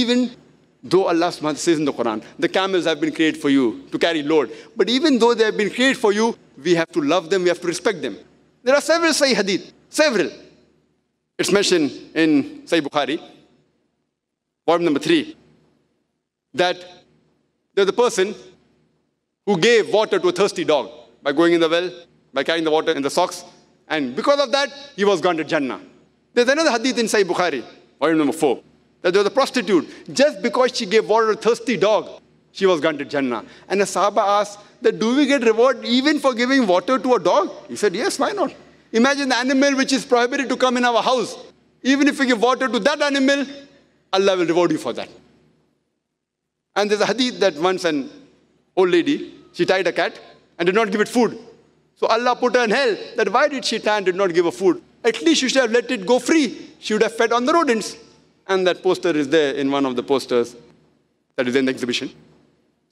Even though Allah says in the Quran, the camels have been created for you to carry load. But even though they have been created for you, we have to love them, we have to respect them. There are several Sahih Hadith, several. It's mentioned in Sahih Bukhari, volume number three, that there's a person who gave water to a thirsty dog by going in the well, by carrying the water in the socks, and because of that, he was gone to Jannah. There's another hadith in Sahih Bukhari, volume number four that there was a prostitute. Just because she gave water to a thirsty dog, she was granted Jannah. And the Sahaba asked, that do we get reward even for giving water to a dog? He said, yes, why not? Imagine the animal which is prohibited to come in our house. Even if we give water to that animal, Allah will reward you for that. And there's a hadith that once an old lady, she tied a cat and did not give it food. So Allah put her in hell that why did she tie and did not give her food? At least she should have let it go free. She would have fed on the rodents. And that poster is there in one of the posters that is in the exhibition.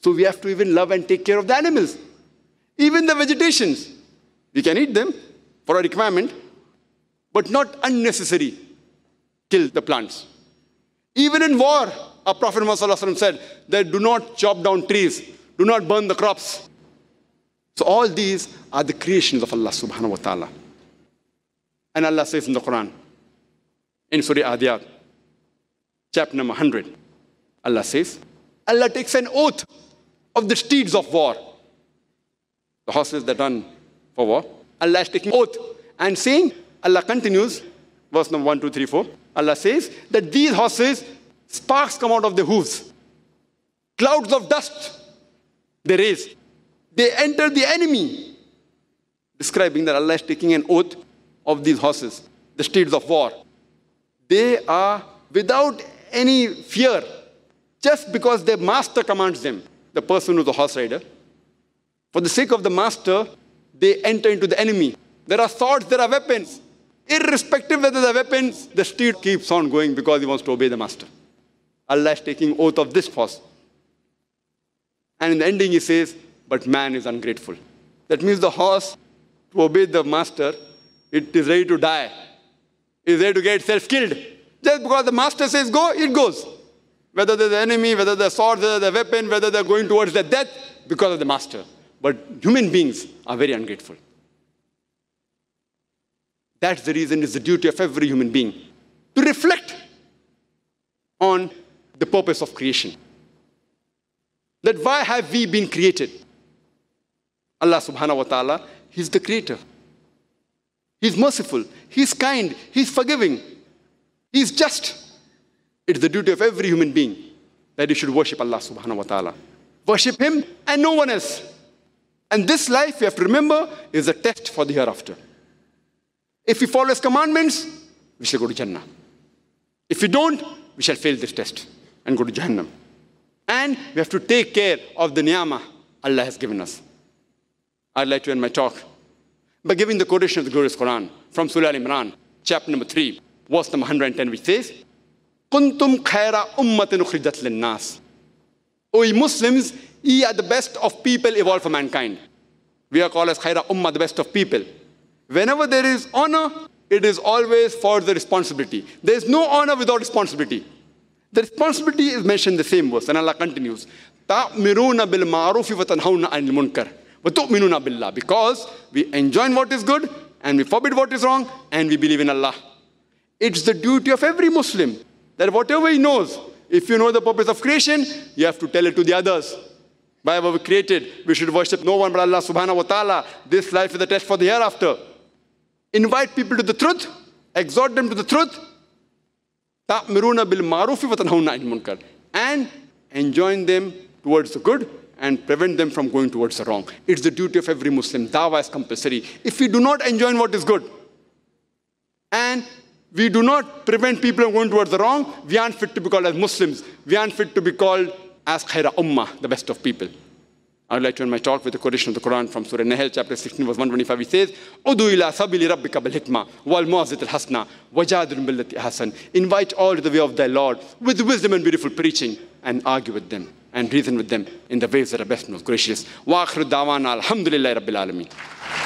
So we have to even love and take care of the animals. Even the vegetations. We can eat them for a requirement, but not unnecessary. Kill the plants. Even in war, our Prophet Muhammad said, they do not chop down trees, do not burn the crops. So all these are the creations of Allah subhanahu wa ta'ala. And Allah says in the Quran, in Surah Adiyat, chapter number 100. Allah says, Allah takes an oath of the steeds of war. The horses that run for war. Allah is taking oath and saying, Allah continues, verse number 1, 2, 3, 4. Allah says that these horses, sparks come out of their hooves, clouds of dust they raise. They enter the enemy, describing that Allah is taking an oath of these horses, the steeds of war. They are without any fear just because their master commands them, the person who's a horse rider. For the sake of the master, they enter into the enemy. There are swords, there are weapons. Irrespective whether the weapons, the steed keeps on going because he wants to obey the master. Allah is taking oath of this force. And in the ending, he says, but man is ungrateful. That means the horse, to obey the master, it is ready to die. It is ready to get itself killed. Just because the master says go, it goes. Whether they're the enemy, whether they're sword, whether the weapon, whether they're going towards the death, because of the master. But human beings are very ungrateful. That's the reason it's the duty of every human being to reflect on the purpose of creation. That why have we been created? Allah subhanahu wa ta'ala, He's the creator. He's merciful, He's kind, He's forgiving, he is just. It is the duty of every human being that you should worship Allah subhanahu wa ta'ala. Worship Him and no one else. And this life, you have to remember, is a test for the hereafter. If we follow His commandments, we shall go to Jannah. If we don't, we shall fail this test and go to Jahannam. And we have to take care of the niyama Allah has given us. I'd like to end my talk by giving the quotation of the glorious Quran from Surah Al Imran, chapter number 3 verse number 110, which says, Kuntum khaira ummatin ukhrijat linnas. O ye Muslims, ye are the best of people evolved for mankind. We are called as khaira umma, the best of people. Whenever there is honor, it is always for the responsibility. There is no honor without responsibility. The responsibility is mentioned in the same verse, and Allah continues. تَأْمِرُونَ بِالْمَعْرُوفِ وَتَنْهَوْنَ عَنِ الْمُنْكَرِ وَتُؤْمِنُونَ بِاللَّهِ Because we enjoin what is good, and we forbid what is wrong, and we believe in Allah. It's the duty of every Muslim that whatever he knows, if you know the purpose of creation, you have to tell it to the others. By what we created, we should worship no one but Allah subhanahu wa ta'ala. This life is a test for the hereafter. Invite people to the truth, exhort them to the truth. Ta'miruna bil marufi wa munkar. And enjoin them towards the good and prevent them from going towards the wrong. It's the duty of every Muslim. Dawah is compulsory. If we do not enjoin what is good and we do not prevent people from going towards the wrong. We aren't fit to be called as Muslims. We aren't fit to be called as Khaira Ummah, the best of people. I would like to end my talk with a quotation of the Quran from Surah Nahl, chapter 16, verse 125. He says, Udu ila sabili rabbika bil hikma wal mu'azit al hasna wajadun billati hasan. Invite all to the way of thy Lord with wisdom and beautiful preaching and argue with them and reason with them in the ways that are best and most gracious. Wa akhiru dawana alhamdulillahi rabbil alameen.